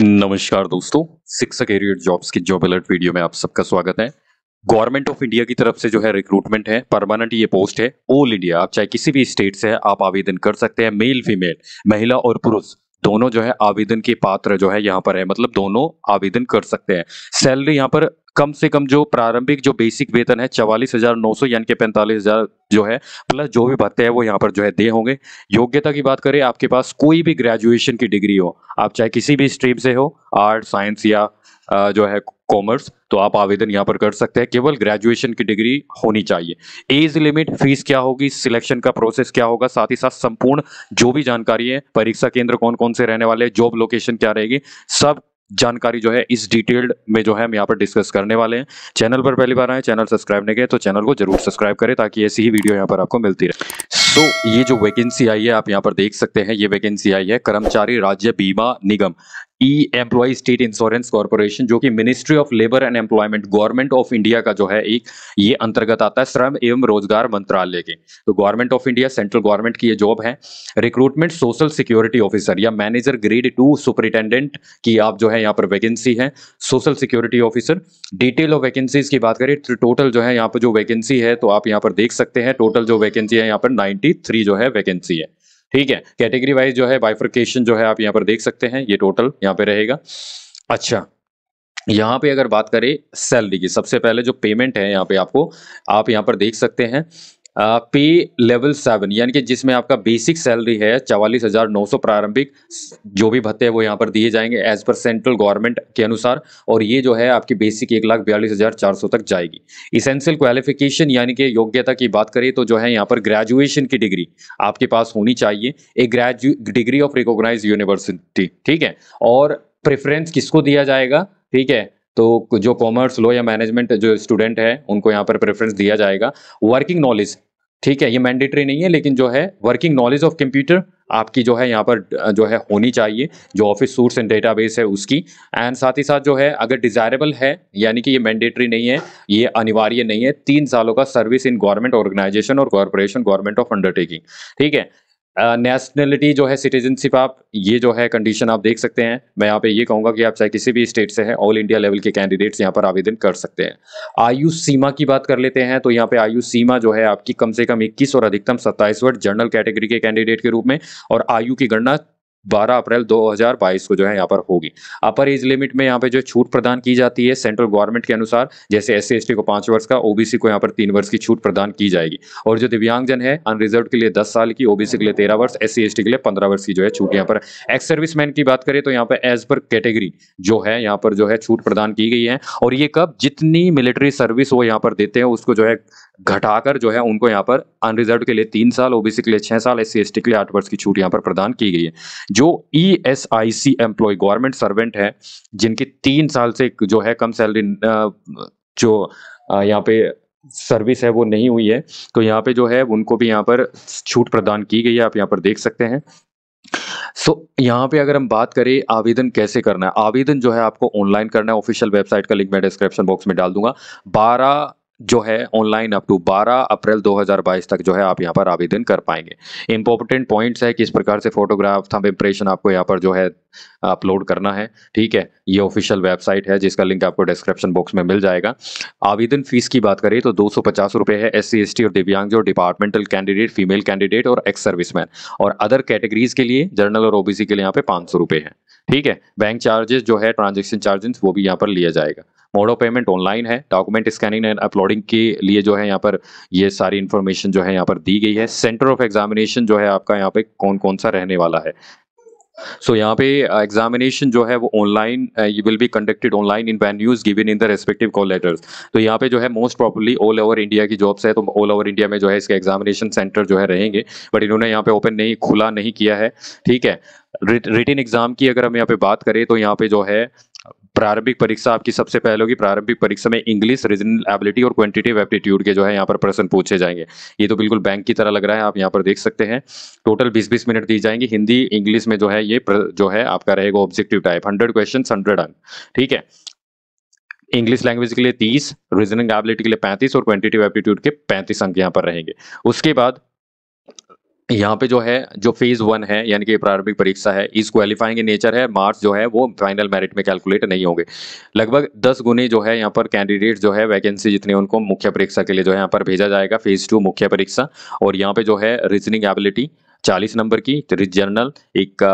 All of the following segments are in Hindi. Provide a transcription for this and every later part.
नमस्कार दोस्तों शिक्षक एरियर जॉब्स की जॉब अलर्ट वीडियो में आप सबका स्वागत है गवर्नमेंट ऑफ इंडिया की तरफ से जो है रिक्रूटमेंट है परमानेंट ये पोस्ट है ऑल इंडिया आप चाहे किसी भी स्टेट से है आप आवेदन कर सकते हैं मेल फीमेल महिला और पुरुष दोनों जो है आवेदन के पात्र जो है यहाँ पर है मतलब दोनों आवेदन कर सकते हैं सैलरी यहाँ पर कम से कम जो प्रारंभिक जो बेसिक वेतन है चवालीस हजार नौ सौ यानी कि पैंतालीस हजार जो है प्लस जो भी भत्ते हैं वो यहाँ पर जो है दे होंगे योग्यता की बात करें आपके पास कोई भी ग्रेजुएशन की डिग्री हो आप चाहे किसी भी स्ट्रीम से हो आर्ट साइंस या जो है कॉमर्स तो आप आवेदन यहाँ पर कर सकते हैं केवल ग्रेजुएशन की डिग्री होनी चाहिए एज लिमिट फीस क्या होगी सिलेक्शन का प्रोसेस क्या होगा साथ ही साथ संपूर्ण जो भी जानकारी है परीक्षा केंद्र कौन कौन से रहने वाले जॉब लोकेशन क्या रहेगी सब जानकारी जो है इस डिटेल्ड में जो है हम यहाँ पर डिस्कस करने वाले हैं चैनल पर पहली बार आए चैनल सब्सक्राइब नहीं किया तो चैनल को जरूर सब्सक्राइब करें ताकि ऐसी ही वीडियो यहाँ पर आपको मिलती रहे सो so, ये जो वैकेंसी आई है आप यहाँ पर देख सकते हैं ये वैकेंसी आई है कर्मचारी राज्य बीमा निगम E employee state insurance corporation जो कि ministry of labour and employment government of India का जो है एक ये अंतर्गत आता है श्रम एवं रोजगार मंत्रालय के तो government of India central government की ये जॉब है रिक्रूटमेंट सोशल सिक्योरिटी ऑफिसर या मैनेजर ग्रेड टू सुपरिटेंडेंट की आप जो है यहाँ पर वैकेंसी है social security officer detail of vacancies की बात करें तो टोटल जो है यहाँ पर जो वैकेंसी है तो आप यहाँ पर देख सकते हैं टोटल जो वैकेंसी है यहाँ पर नाइन्टी जो है वैकेंसी है ठीक है कैटेगरी वाइज जो है बाइफर्केशन जो है आप यहाँ पर देख सकते हैं ये टोटल यहाँ पे रहेगा अच्छा यहाँ पे अगर बात करें सैलरी की सबसे पहले जो पेमेंट है यहाँ पे आपको आप यहाँ पर देख सकते हैं पे लेवल सेवन यानी कि जिसमें आपका बेसिक सैलरी है चवालीस हज़ार नौ सौ प्रारंभिक जो भी भत्ते हैं वो यहाँ पर दिए जाएंगे एज पर सेंट्रल गवर्नमेंट के अनुसार और ये जो है आपकी बेसिक एक लाख बयालीस हज़ार चार सौ तक जाएगी इसेंशियल क्वालिफिकेशन यानी कि योग्यता की बात करें तो जो है यहाँ पर ग्रेजुएशन की डिग्री आपके पास होनी चाहिए a graduate degree of recognize university ठीक है और प्रेफरेंस किसको दिया जाएगा ठीक है तो जो कॉमर्स लो या मैनेजमेंट जो स्टूडेंट है उनको यहाँ पर प्रेफरेंस दिया जाएगा वर्किंग नॉलेज ठीक है ये मैंडेटरी नहीं है लेकिन जो है वर्किंग नॉलेज ऑफ कंप्यूटर आपकी जो है यहाँ पर जो है होनी चाहिए जो ऑफिस सोर्स एंड डेटाबेस है उसकी एंड साथ ही साथ जो है अगर डिजायरेबल है यानी कि ये मैंडेटरी नहीं है ये अनिवार्य नहीं है तीन सालों का सर्विस इन गवर्नमेंट ऑर्गेनाइजेशन और कॉरपोरेशन गवर्नमेंट ऑफ अंडरटेकिंग ठीक है नेशनलिटी जो है सिटीजनशिप आप ये जो है कंडीशन आप देख सकते हैं मैं यहाँ पे ये कहूँगा कि आप चाहे किसी भी स्टेट से हैं ऑल इंडिया लेवल के कैंडिडेट्स यहाँ पर आवेदन कर सकते हैं आयु सीमा की बात कर लेते हैं तो यहाँ पे आयु सीमा जो है आपकी कम से कम इक्कीस और अधिकतम सत्ताईस वर्ष जनरल कैटेगरी के कैंडिडेट के रूप में और आयु की गणना 12 अप्रैल 2022 को जो है यहाँ पर होगी अपर एज लिमिट में यहाँ पे जो छूट प्रदान की जाती है सेंट्रल गवर्नमेंट के अनुसार जैसे एस सी को पांच वर्ष का ओबीसी को यहाँ पर तीन वर्ष की छूट प्रदान की जाएगी और जो दिव्यांगजन है अनरिजर्व के लिए दस साल की ओबीसी के लिए तेरह वर्ष एस सी के लिए पंद्रह वर्ष की जो है छूट यहाँ पर एक्स सर्विस की बात करें तो यहाँ पर एज पर कैटेगरी जो है यहाँ पर जो है छूट प्रदान की गई है और ये कब जितनी मिलिट्री सर्विस वो यहाँ पर देते हैं उसको जो है घटाकर जो है उनको यहाँ पर अनरिजर्व के लिए तीन साल ओबीसी के लिए छह साल एस सी के लिए आठ वर्ष की छूट यहाँ पर प्रदान की गई है जो E S I C employ government servant है जिनकी तीन साल से जो है कम सैलरी जो यहाँ पे सर्विस है वो नहीं हुई है तो यहाँ पे जो है उनको भी यहाँ पर छूट प्रदान की गई है आप यहाँ पर देख सकते हैं सो so, यहाँ पे अगर हम बात करें आवेदन कैसे करना है आवेदन जो है आपको ऑनलाइन करना है ऑफिशियल वेबसाइट का लिंक मैं डिस्क्रिप्शन बॉक्स में डाल दूंगा बारह जो है ऑनलाइन अप टू 12 अप्रैल 2022 तक जो है आप यहाँ पर आवेदन कर पाएंगे इंपॉर्टेंट पॉइंट्स है किस प्रकार से फोटोग्राफ थंब इम्प्रेशन आपको यहाँ पर जो है अपलोड करना है ठीक है ये ऑफिशियल वेबसाइट है जिसका लिंक आपको डिस्क्रिप्शन बॉक्स में मिल जाएगा आवेदन फीस की बात करें तो दो सौ है एस सी और दिव्यांग जो डिपार्टमेंटल कैंडिडेट फीमेल कैंडिडेट और एक्स सर्विसमैन और अदर कैटेगरीज के लिए जनरल और ओबीसी के लिए यहाँ पे पाँच सौ है ठीक है बैंक चार्जेस जो है ट्रांजेक्शन चार्जेस वो भी यहाँ पर लिया जाएगा मोड ऑफ पेमेंट ऑनलाइन है डॉक्यूमेंट स्कैनिंग एंड अपलोडिंग के लिए जो है यहाँ पर ये सारी इन्फॉर्मेशन जो है यहाँ पर दी गई है सेंटर ऑफ एग्जामिनेशन जो है आपका यहाँ पे कौन कौन सा रहने वाला है सो so, यहाँ पे एग्जामिनेशन uh, जो है वो online you will be conducted online in venues given in the respective call letters तो यहाँ पे जो है most properly all over India की जॉब्स है तो ऑल ओवर इंडिया में जो है इसके एग्जामिनेशन सेंटर जो है रहेंगे बट इन्होंने यहाँ पे ओपन नहीं खुला नहीं किया है ठीक है रिटर्न एग्जाम की अगर हम यहाँ पे बात करें तो यहाँ पे जो है प्रारंभिक परीक्षा आपकी सबसे पहले होगी प्रारंभिक परीक्षा में इंग्लिश रीजनल एबिलिटी और क्वांटिटेटिव एप्टीट्यूड के जो है यहाँ पर प्रश्न पूछे जाएंगे ये तो बिल्कुल बैंक की तरह लग रहा है आप यहाँ पर देख सकते हैं टोटल बीस बीस मिनट दी जाएंगी हिंदी इंग्लिश में जो है ये जो है आपका रहेगा objective type hundred question hundred अंक ठीक है इंग्लिश लैंग्वेज के लिए 30, रीजनिंग एबिलिटी के लिए 35 और क्वांटिटिव एप्टीट्यूड के 35 अंक यहां पर रहेंगे उसके बाद यहाँ पे जो है जो फेज़ वन है यानी कि प्रारंभिक परीक्षा है इस क्वालिफाइंग नेचर है मार्क्स जो है वो फाइनल मेरिट में कैलकुलेट नहीं होंगे लगभग दस गुने जो है यहाँ पर कैंडिडेट जो है वैकेंसी जितने उनको मुख्य परीक्षा के लिए जो है यहाँ पर भेजा जाएगा फेज़ टू मुख्य परीक्षा और यहाँ पे जो है रीजनिंग एबिलिटी चालीस नंबर की जर्नल एक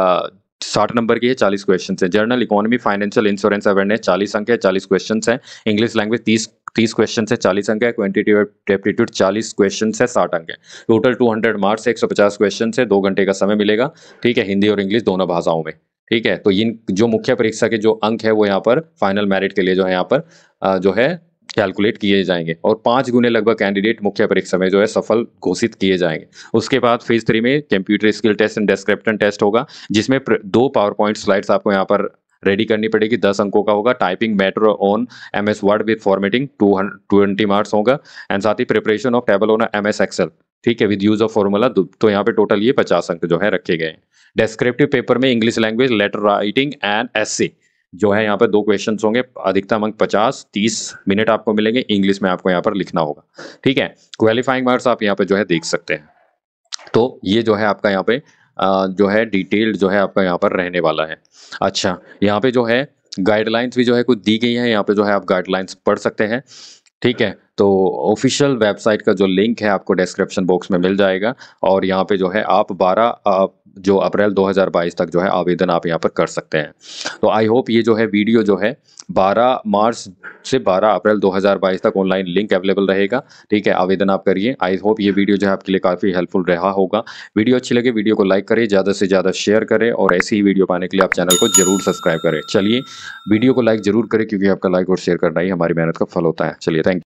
साठ नंबर की है चालीस क्वेश्चन है general economy financial insurance awareness चालीस अंक है चालीस क्वेश्चन है इंग्लिश लैंग्वेज तीस तीस क्वेश्चन से चालीस अंक है क्वान्टिटेटिव एप्टीट्यूड चालीस क्वेश्चन से साठ अंक है टोटल टू हंड्रेड मार्क्स एक सौ पचास क्वेश्चन से दो घंटे का समय मिलेगा ठीक है हिंदी और इंग्लिश दोनों भाषाओं में ठीक है तो इन जो मुख्य परीक्षा के जो अंक है वो यहाँ पर फाइनल मेरिट के लिए जो है यहाँ पर जो है कैलकुलेट किए जाएंगे और पांच गुने लगभग कैंडिडेट मुख्य परीक्षा में जो है सफल घोषित किए जाएंगे उसके बाद फेज थ्री में computer skill test and descriptive test होगा जिसमें दो पावर पॉइंट स्लाइड्स आपको यहाँ पर रेडी करनी पड़ेगी दस अंकों का होगा typing matter on M S word with formatting to twenty marks होगा एंड साथ ही preparation of table on M S Excel ठीक है विद यूज ऑफ फॉर्मूला तो यहाँ पे टोटल ये पचास अंक जो है रखे गए डेस्क्रिप्टिव पेपर में English language letter writing and essay जो है यहाँ पे दो क्वेश्चन होंगे अधिकतम अंक पचास तीस मिनट आपको मिलेंगे इंग्लिश में आपको यहाँ पर लिखना होगा ठीक है क्वालिफाइंग मार्क्स आप यहाँ पे जो है देख सकते हैं तो ये जो है आपका यहाँ पे जो है डिटेल्ड जो है आपका यहाँ पर रहने वाला है अच्छा यहाँ पे जो है गाइडलाइंस भी जो है कुछ दी गई है यहाँ पे जो है आप गाइडलाइंस पढ़ सकते हैं ठीक है तो ऑफिशियल वेबसाइट का जो लिंक है आपको डिस्क्रिप्शन बॉक्स में मिल जाएगा और यहाँ पे जो है आप 12 जो अप्रैल 2022 तक जो है आवेदन आप यहाँ पर कर सकते हैं तो आई होप ये जो है वीडियो जो है 12 मार्च से 12 अप्रैल 2022 तक ऑनलाइन लिंक अवेलेबल रहेगा ठीक है आवेदन आप करिए आई होप ये वीडियो जो है आपके लिए काफ़ी हेल्पफुल रहा होगा वीडियो अच्छी लगे वीडियो को लाइक करें ज़्यादा से ज़्यादा शेयर करें और ऐसी ही वीडियो पाने के लिए आप चैनल को जरूर सब्सक्राइब करें चलिए वीडियो को लाइक ज़रूर करें क्योंकि आपका लाइक और शेयर करना ही हमारी मेहनत का फल होता है चलिए थैंक